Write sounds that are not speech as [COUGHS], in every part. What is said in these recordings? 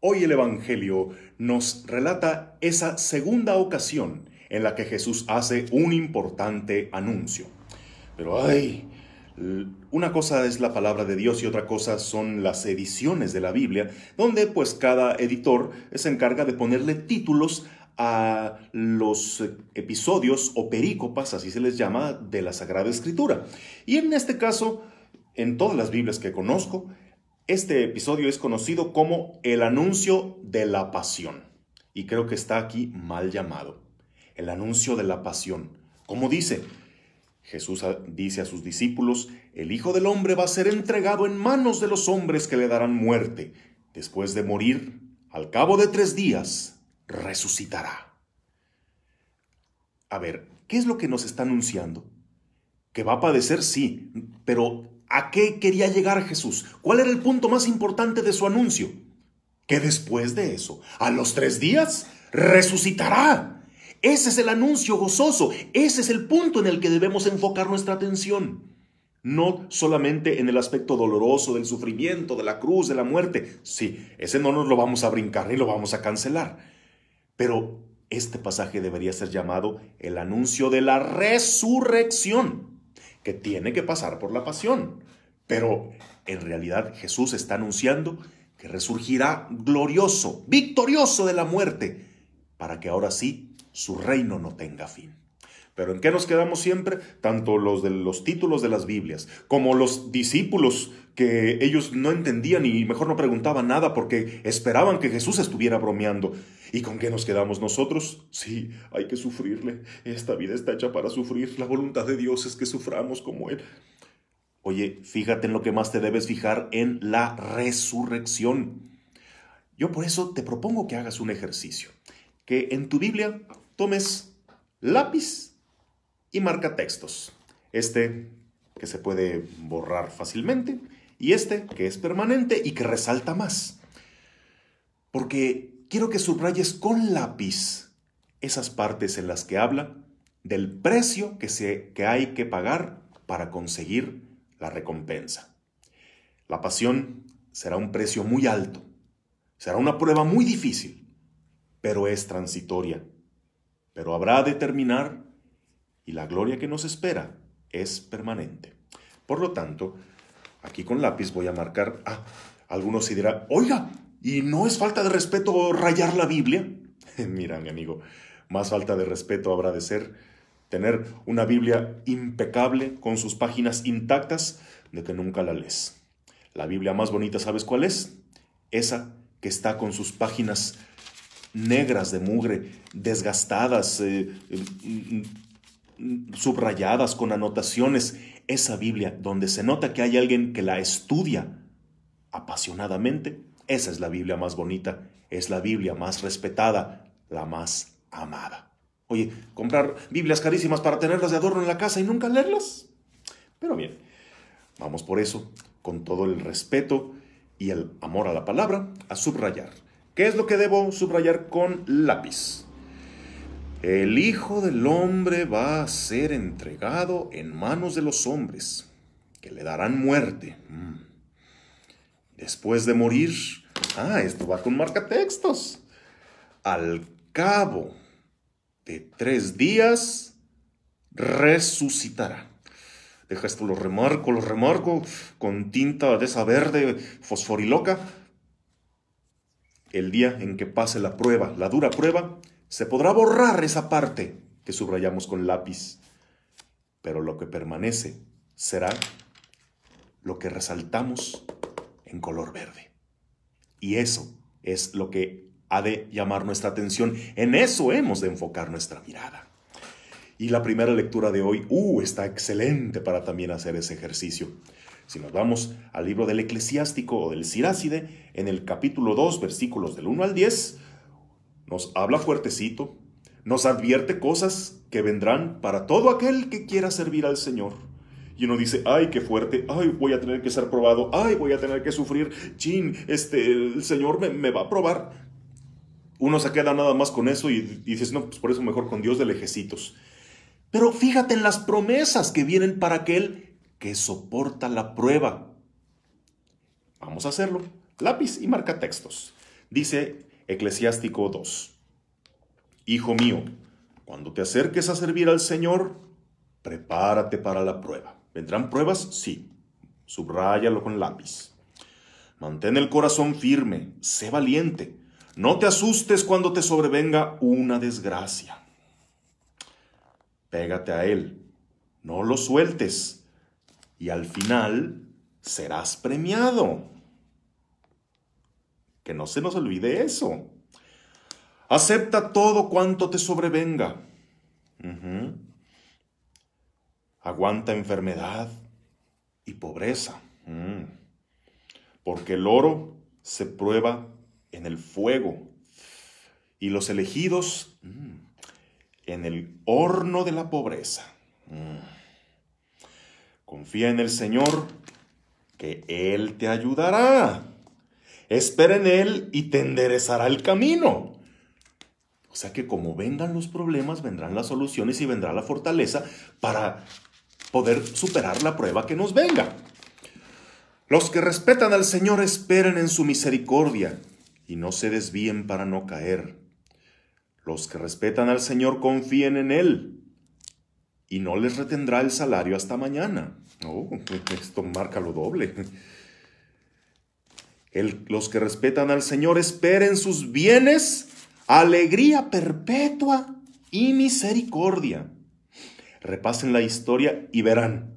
Hoy el Evangelio nos relata esa segunda ocasión en la que Jesús hace un importante anuncio. Pero ay, una cosa es la palabra de Dios y otra cosa son las ediciones de la Biblia, donde pues cada editor se encarga de ponerle títulos a los episodios o perícopas, así se les llama, de la Sagrada Escritura. Y en este caso, en todas las Biblias que conozco, este episodio es conocido como el anuncio de la pasión. Y creo que está aquí mal llamado. El anuncio de la pasión. Como dice, Jesús dice a sus discípulos, el Hijo del Hombre va a ser entregado en manos de los hombres que le darán muerte. Después de morir, al cabo de tres días, resucitará. A ver, ¿qué es lo que nos está anunciando? ¿Que va a padecer? Sí, pero ¿A qué quería llegar Jesús? ¿Cuál era el punto más importante de su anuncio? Que después de eso, a los tres días, resucitará. Ese es el anuncio gozoso, ese es el punto en el que debemos enfocar nuestra atención. No solamente en el aspecto doloroso del sufrimiento, de la cruz, de la muerte. Sí, ese no nos lo vamos a brincar ni lo vamos a cancelar. Pero este pasaje debería ser llamado el anuncio de la resurrección que tiene que pasar por la pasión. Pero en realidad Jesús está anunciando que resurgirá glorioso, victorioso de la muerte, para que ahora sí su reino no tenga fin. Pero ¿en qué nos quedamos siempre? Tanto los de los títulos de las Biblias como los discípulos que ellos no entendían y mejor no preguntaban nada porque esperaban que Jesús estuviera bromeando. ¿Y con qué nos quedamos nosotros? Sí, hay que sufrirle. Esta vida está hecha para sufrir. La voluntad de Dios es que suframos como Él. Oye, fíjate en lo que más te debes fijar, en la resurrección. Yo por eso te propongo que hagas un ejercicio, que en tu Biblia tomes lápiz y marca textos. Este que se puede borrar fácilmente y este que es permanente y que resalta más. Porque quiero que subrayes con lápiz esas partes en las que habla del precio que, se, que hay que pagar para conseguir la recompensa. La pasión será un precio muy alto, será una prueba muy difícil, pero es transitoria. Pero habrá de terminar y la gloria que nos espera es permanente. Por lo tanto, aquí con lápiz voy a marcar, ah, algunos se dirán, oiga, ¿y no es falta de respeto rayar la Biblia? [LAUGHS] Mira, mi amigo, más falta de respeto habrá de ser tener una Biblia impecable con sus páginas intactas de que nunca la lees. La Biblia más bonita, ¿sabes cuál es? Esa que está con sus páginas negras de mugre, desgastadas, eh, eh, subrayadas, con anotaciones, esa Biblia donde se nota que hay alguien que la estudia apasionadamente, esa es la Biblia más bonita, es la Biblia más respetada, la más amada. Oye, comprar Biblias carísimas para tenerlas de adorno en la casa y nunca leerlas. Pero bien, vamos por eso, con todo el respeto y el amor a la palabra, a subrayar. ¿Qué es lo que debo subrayar con lápiz? El Hijo del Hombre va a ser entregado en manos de los hombres, que le darán muerte. Mm. Después de morir, ah, esto va con marcatextos. Al cabo de tres días, resucitará. Deja esto, lo remarco, lo remarco con tinta de esa verde fosforiloca. El día en que pase la prueba, la dura prueba, se podrá borrar esa parte que subrayamos con lápiz, pero lo que permanece será lo que resaltamos en color verde. Y eso es lo que ha de llamar nuestra atención. En eso hemos de enfocar nuestra mirada. Y la primera lectura de hoy, uh, está excelente para también hacer ese ejercicio. Si nos vamos al libro del Eclesiástico o del Siráside, en el capítulo 2, versículos del 1 al 10, nos habla fuertecito, nos advierte cosas que vendrán para todo aquel que quiera servir al Señor. Y uno dice, ay, qué fuerte, ay, voy a tener que ser probado, ay, voy a tener que sufrir, chin, este, el Señor me, va a probar. Uno se queda nada más con eso y, y dices, no, pues por eso mejor con Dios de lejecitos. Pero fíjate en las promesas que vienen para aquel que soporta la prueba. Vamos a hacerlo. Lápiz y marca textos. Dice Eclesiástico 2. Hijo mío, cuando te acerques a servir al Señor, prepárate para la prueba. ¿Vendrán pruebas? Sí. Subráyalo con lápiz. Mantén el corazón firme, sé valiente. No te asustes cuando te sobrevenga una desgracia. Pégate a Él, no lo sueltes y al final serás premiado. Que no se nos olvide eso. Acepta todo cuanto te sobrevenga. Aguanta enfermedad y pobreza. Mm. Porque el oro se prueba en el fuego y los elegidos mm, en el horno de la pobreza. Mm. Confía en el Señor, que Él te ayudará espera en Él y te enderezará el camino. O sea que como vengan los problemas, vendrán las soluciones y vendrá la fortaleza para poder superar la prueba que nos venga. Los que respetan al Señor esperen en su misericordia y no se desvíen para no caer. Los que respetan al Señor confíen en Él y no les retendrá el salario hasta mañana. Oh, [LAUGHS] esto marca lo doble los que respetan al Señor esperen sus bienes, alegría perpetua y misericordia. Repasen la historia y verán.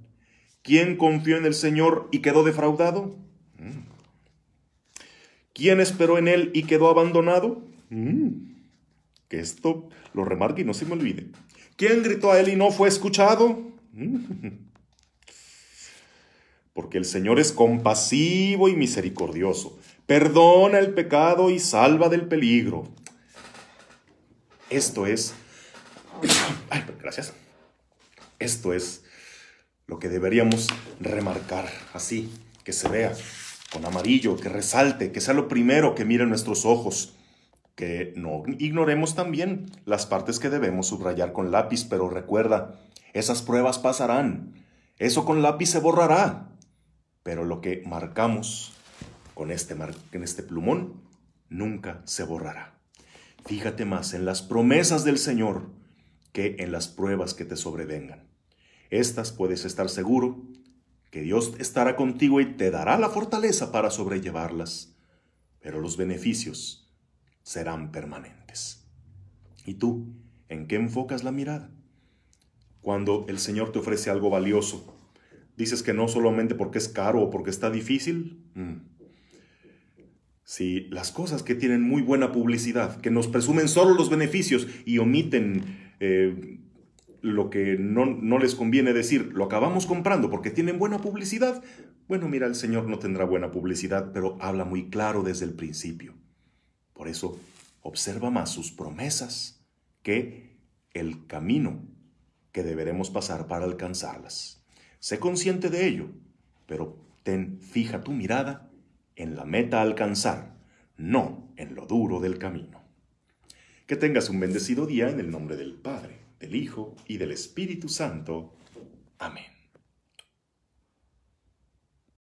¿Quién confió en el Señor y quedó defraudado? Mm. ¿Quién esperó en Él y quedó abandonado? Mm. Que esto lo remarque y no se me olvide. ¿Quién gritó a Él y no fue escuchado? Mm. [LAUGHS] porque el Señor es compasivo y misericordioso, perdona el pecado y salva del peligro. Esto es, [COUGHS] ay, gracias, esto es lo que deberíamos remarcar así, que se vea con amarillo, que resalte, que sea lo primero que miren nuestros ojos, que no ignoremos también las partes que debemos subrayar con lápiz, pero recuerda, esas pruebas pasarán, eso con lápiz se borrará, pero lo que marcamos con este, en este plumón nunca se borrará. Fíjate más en las promesas del Señor que en las pruebas que te sobrevengan. Estas puedes estar seguro que Dios estará contigo y te dará la fortaleza para sobrellevarlas, pero los beneficios serán permanentes. ¿Y tú? ¿En qué enfocas la mirada? Cuando el Señor te ofrece algo valioso, dices que no solamente porque es caro o porque está difícil. Mm. Si las cosas que tienen muy buena publicidad, que nos presumen solo los beneficios y omiten eh, lo que no, les conviene decir, lo acabamos comprando porque tienen buena publicidad, bueno, mira, el Señor no tendrá buena publicidad, pero habla muy claro desde el principio. Por eso, observa más sus promesas que el camino que deberemos pasar para alcanzarlas. Sé consciente de ello, pero ten fija tu mirada en la meta a alcanzar, no en lo duro del camino. Que tengas un bendecido día en el nombre del Padre, del Hijo y del Espíritu Santo. Amén.